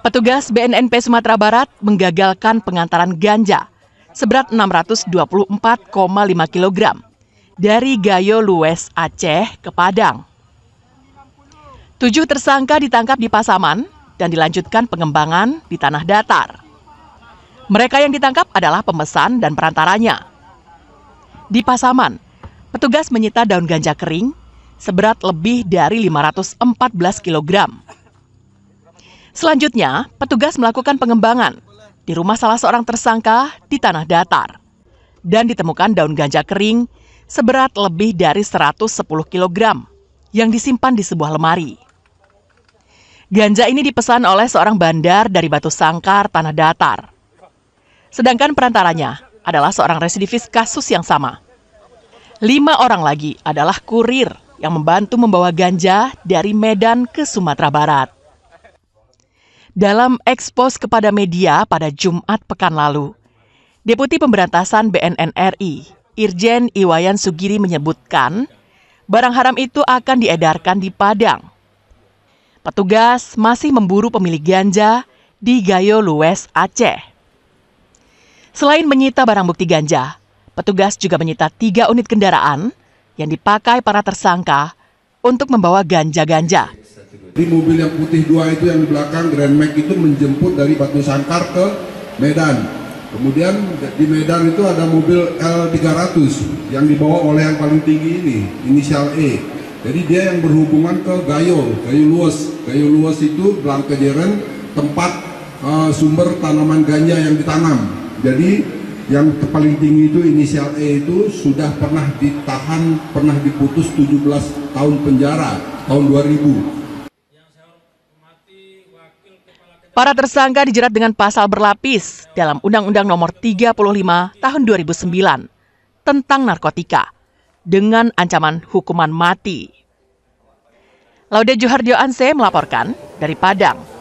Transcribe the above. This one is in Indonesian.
Petugas BNNP Sumatera Barat menggagalkan pengantaran ganja seberat 624,5 kg dari Gayo Lues Aceh ke Padang. Tujuh tersangka ditangkap di Pasaman dan dilanjutkan pengembangan di Tanah Datar. Mereka yang ditangkap adalah pemesan dan perantaranya. Di Pasaman, petugas menyita daun ganja kering seberat lebih dari 514 kilogram Selanjutnya, petugas melakukan pengembangan di rumah salah seorang tersangka di tanah datar. Dan ditemukan daun ganja kering seberat lebih dari 110 kg yang disimpan di sebuah lemari. Ganja ini dipesan oleh seorang bandar dari Batu Sangkar, Tanah Datar. Sedangkan perantaranya adalah seorang residivis kasus yang sama. Lima orang lagi adalah kurir yang membantu membawa ganja dari Medan ke Sumatera Barat dalam ekspos kepada media pada Jumat pekan lalu. Deputi Pemberantasan BNN RI, Irjen Iwayan Sugiri menyebutkan, barang haram itu akan diedarkan di Padang. Petugas masih memburu pemilik ganja di Gayo Lues, Aceh. Selain menyita barang bukti ganja, petugas juga menyita tiga unit kendaraan yang dipakai para tersangka untuk membawa ganja-ganja di mobil yang putih dua itu yang di belakang Grand Max itu menjemput dari Batu Sangkar ke Medan kemudian di Medan itu ada mobil L300 yang dibawa oleh yang paling tinggi ini inisial E jadi dia yang berhubungan ke Gayo Gayo Luas Gayo Luas itu Blangkejeren tempat uh, sumber tanaman ganja yang ditanam jadi yang paling tinggi itu inisial E itu sudah pernah ditahan, pernah diputus 17 tahun penjara tahun 2000 Para tersangka dijerat dengan pasal berlapis dalam Undang-Undang Nomor 35 Tahun 2009 tentang narkotika dengan ancaman hukuman mati. Laude Juhardio Anse melaporkan dari Padang.